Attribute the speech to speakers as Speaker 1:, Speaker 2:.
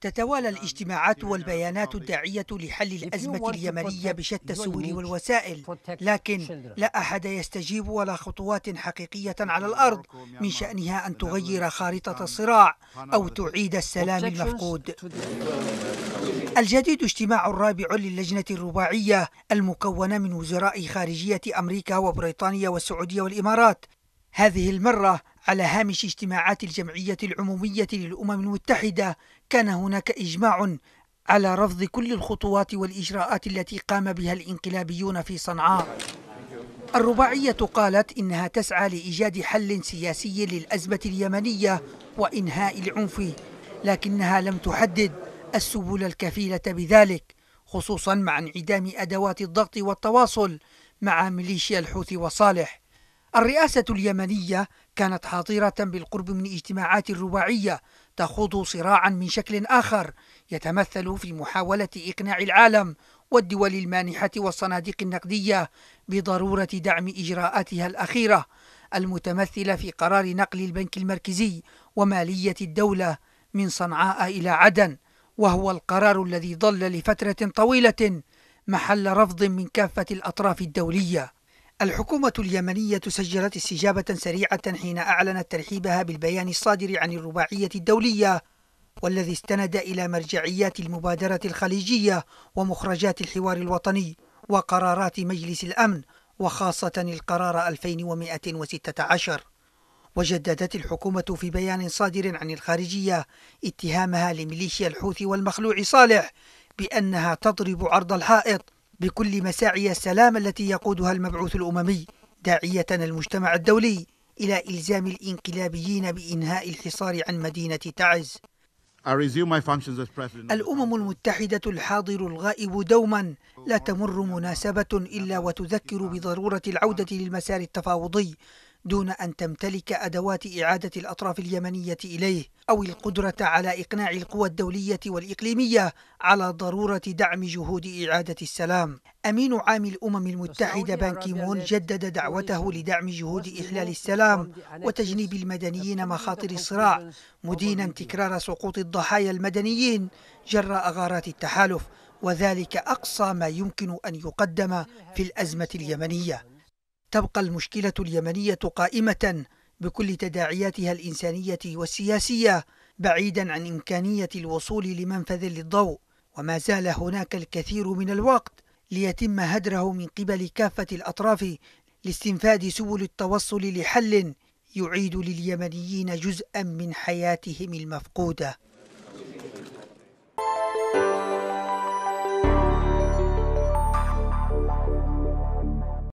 Speaker 1: تتوالى آه، الاجتماعات والبيانات الداعية لحل الأزمة اليمنية بشتى السبل والوسائل لكن لا أحد يستجيب ولا خطوات حقيقية على الأرض من شأنها أن تغير خارطة الصراع أو تعيد السلام المفقود الجديد اجتماع الرابع للجنة الرباعية المكونة من وزراء خارجية أمريكا وبريطانيا والسعودية والإمارات هذه المرة على هامش اجتماعات الجمعية العمومية للأمم المتحدة كان هناك إجماع على رفض كل الخطوات والإجراءات التي قام بها الإنقلابيون في صنعاء الرباعية قالت إنها تسعى لإيجاد حل سياسي للأزمة اليمنية وإنهاء العنف لكنها لم تحدد السبل الكفيلة بذلك خصوصا مع انعدام أدوات الضغط والتواصل مع ميليشيا الحوثي وصالح الرئاسة اليمنية كانت حاضرة بالقرب من اجتماعات الرباعية تخوض صراعا من شكل آخر يتمثل في محاولة إقناع العالم والدول المانحة والصناديق النقدية بضرورة دعم إجراءاتها الأخيرة المتمثلة في قرار نقل البنك المركزي ومالية الدولة من صنعاء إلى عدن وهو القرار الذي ظل لفترة طويلة محل رفض من كافة الأطراف الدولية الحكومة اليمنية سجلت استجابة سريعة حين أعلنت ترحيبها بالبيان الصادر عن الرباعية الدولية والذي استند إلى مرجعيات المبادرة الخليجية ومخرجات الحوار الوطني وقرارات مجلس الأمن وخاصة القرار 2116 وجددت الحكومة في بيان صادر عن الخارجية اتهامها لميليشيا الحوثي والمخلوع صالح بأنها تضرب عرض الحائط بكل مساعي السلام التي يقودها المبعوث الأممي داعية المجتمع الدولي إلى إلزام الإنقلابيين بإنهاء الحصار عن مدينة تعز الأمم المتحدة الحاضر الغائب دوما لا تمر مناسبة إلا وتذكر بضرورة العودة للمسار التفاوضي دون أن تمتلك أدوات إعادة الأطراف اليمنية إليه أو القدرة على إقناع القوى الدولية والإقليمية على ضرورة دعم جهود إعادة السلام أمين عام الأمم المتحدة بان كيمون جدد دعوته لدعم جهود إحلال السلام وتجنيب المدنيين مخاطر الصراع مدينا تكرار سقوط الضحايا المدنيين جراء غارات التحالف وذلك أقصى ما يمكن أن يقدم في الأزمة اليمنية تبقى المشكلة اليمنية قائمة بكل تداعياتها الإنسانية والسياسية بعيدا عن إمكانية الوصول لمنفذ للضوء وما زال هناك الكثير من الوقت ليتم هدره من قبل كافة الأطراف لاستنفاد سبل التوصل لحل يعيد لليمنيين جزءا من حياتهم المفقودة